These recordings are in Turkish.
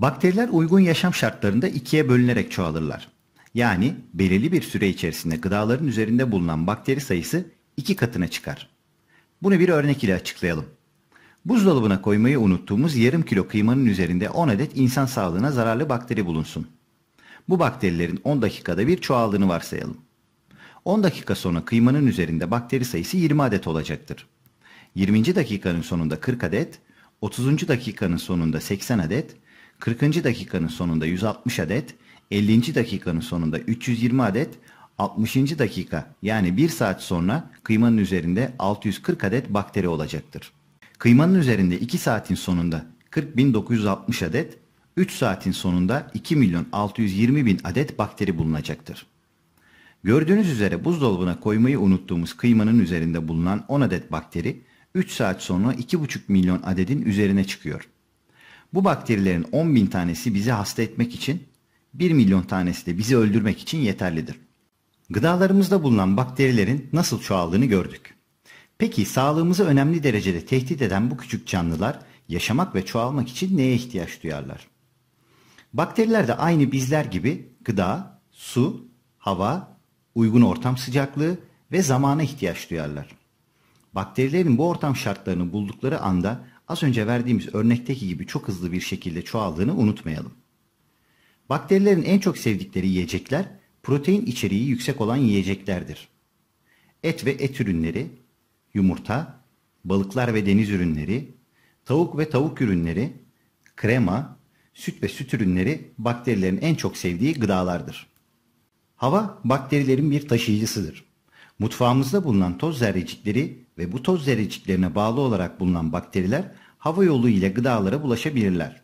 Bakteriler uygun yaşam şartlarında ikiye bölünerek çoğalırlar. Yani belirli bir süre içerisinde gıdaların üzerinde bulunan bakteri sayısı iki katına çıkar. Bunu bir örnek ile açıklayalım. Buzdolabına koymayı unuttuğumuz yarım kilo kıymanın üzerinde 10 adet insan sağlığına zararlı bakteri bulunsun. Bu bakterilerin 10 dakikada bir çoğaldığını varsayalım. 10 dakika sonra kıymanın üzerinde bakteri sayısı 20 adet olacaktır. 20. dakikanın sonunda 40 adet, 30. dakikanın sonunda 80 adet, 40. dakikanın sonunda 160 adet, 50. dakikanın sonunda 320 adet, 60. dakika yani 1 saat sonra kıymanın üzerinde 640 adet bakteri olacaktır. Kıymanın üzerinde 2 saatin sonunda 40.960 adet, 3 saatin sonunda 2.620.000 adet bakteri bulunacaktır. Gördüğünüz üzere buzdolabına koymayı unuttuğumuz kıymanın üzerinde bulunan 10 adet bakteri 3 saat sonra 2,5 milyon adedin üzerine çıkıyor. Bu bakterilerin 10 bin tanesi bizi hasta etmek için, 1 milyon tanesi de bizi öldürmek için yeterlidir. Gıdalarımızda bulunan bakterilerin nasıl çoğaldığını gördük. Peki sağlığımızı önemli derecede tehdit eden bu küçük canlılar yaşamak ve çoğalmak için neye ihtiyaç duyarlar? Bakteriler de aynı bizler gibi gıda, su, hava, uygun ortam sıcaklığı ve zamana ihtiyaç duyarlar. Bakterilerin bu ortam şartlarını buldukları anda az önce verdiğimiz örnekteki gibi çok hızlı bir şekilde çoğaldığını unutmayalım. Bakterilerin en çok sevdikleri yiyecekler protein içeriği yüksek olan yiyeceklerdir. Et ve et ürünleri, yumurta, balıklar ve deniz ürünleri, tavuk ve tavuk ürünleri, krema, süt ve süt ürünleri bakterilerin en çok sevdiği gıdalardır. Hava bakterilerin bir taşıyıcısıdır. Mutfağımızda bulunan toz zerrecikleri ve bu toz zerreciklerine bağlı olarak bulunan bakteriler hava yolu ile gıdalara bulaşabilirler.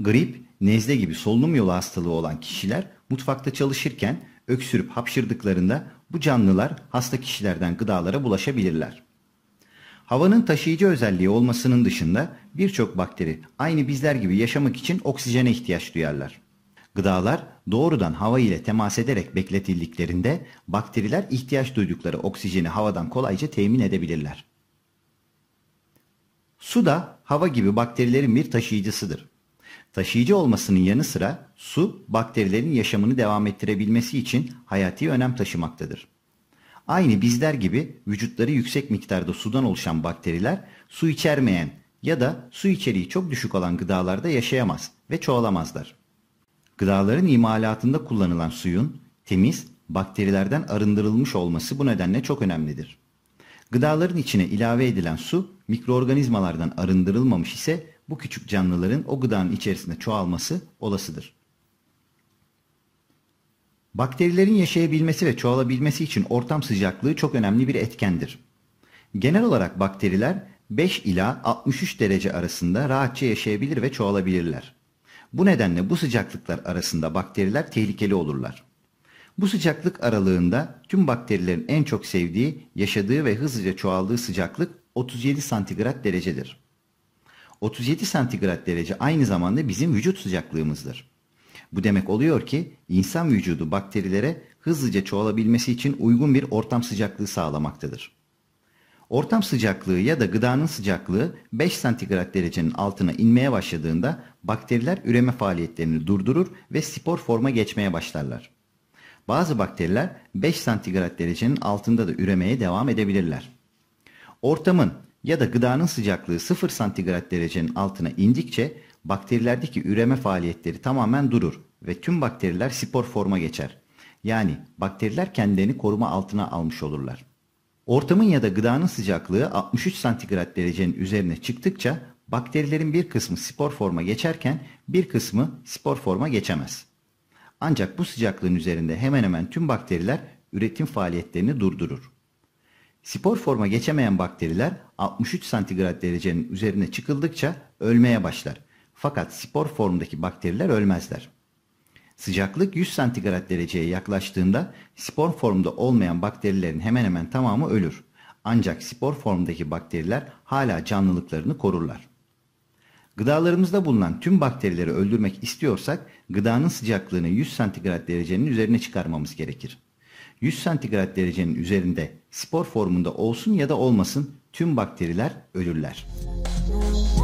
Grip, nezle gibi solunum yolu hastalığı olan kişiler mutfakta çalışırken öksürüp hapşırdıklarında bu canlılar hasta kişilerden gıdalara bulaşabilirler. Havanın taşıyıcı özelliği olmasının dışında birçok bakteri aynı bizler gibi yaşamak için oksijene ihtiyaç duyarlar. Gıdalar doğrudan hava ile temas ederek bekletildiklerinde bakteriler ihtiyaç duydukları oksijeni havadan kolayca temin edebilirler. Su da hava gibi bakterilerin bir taşıyıcısıdır. Taşıyıcı olmasının yanı sıra su bakterilerin yaşamını devam ettirebilmesi için hayati önem taşımaktadır. Aynı bizler gibi vücutları yüksek miktarda sudan oluşan bakteriler su içermeyen ya da su içeriği çok düşük olan gıdalarda yaşayamaz ve çoğalamazlar. Gıdaların imalatında kullanılan suyun temiz, bakterilerden arındırılmış olması bu nedenle çok önemlidir. Gıdaların içine ilave edilen su mikroorganizmalardan arındırılmamış ise bu küçük canlıların o gıdanın içerisinde çoğalması olasıdır. Bakterilerin yaşayabilmesi ve çoğalabilmesi için ortam sıcaklığı çok önemli bir etkendir. Genel olarak bakteriler 5 ila 63 derece arasında rahatça yaşayabilir ve çoğalabilirler. Bu nedenle bu sıcaklıklar arasında bakteriler tehlikeli olurlar. Bu sıcaklık aralığında tüm bakterilerin en çok sevdiği, yaşadığı ve hızlıca çoğaldığı sıcaklık 37 santigrat derecedir. 37 santigrat derece aynı zamanda bizim vücut sıcaklığımızdır. Bu demek oluyor ki insan vücudu bakterilere hızlıca çoğalabilmesi için uygun bir ortam sıcaklığı sağlamaktadır. Ortam sıcaklığı ya da gıdanın sıcaklığı 5 santigrat derecenin altına inmeye başladığında bakteriler üreme faaliyetlerini durdurur ve spor forma geçmeye başlarlar. Bazı bakteriler 5 santigrat derecenin altında da üremeye devam edebilirler. Ortamın ya da gıdanın sıcaklığı 0 santigrat derecenin altına indikçe bakterilerdeki üreme faaliyetleri tamamen durur ve tüm bakteriler spor forma geçer. Yani bakteriler kendilerini koruma altına almış olurlar. Ortamın ya da gıdanın sıcaklığı 63 santigrat derecenin üzerine çıktıkça bakterilerin bir kısmı spor forma geçerken bir kısmı spor forma geçemez. Ancak bu sıcaklığın üzerinde hemen hemen tüm bakteriler üretim faaliyetlerini durdurur. Spor forma geçemeyen bakteriler 63 santigrat derecenin üzerine çıkıldıkça ölmeye başlar. Fakat spor formdaki bakteriler ölmezler. Sıcaklık 100 santigrat dereceye yaklaştığında spor formda olmayan bakterilerin hemen hemen tamamı ölür. Ancak spor formdaki bakteriler hala canlılıklarını korurlar. Gıdalarımızda bulunan tüm bakterileri öldürmek istiyorsak gıdanın sıcaklığını 100 santigrat derecenin üzerine çıkarmamız gerekir. 100 santigrat derecenin üzerinde spor formunda olsun ya da olmasın tüm bakteriler ölürler. Müzik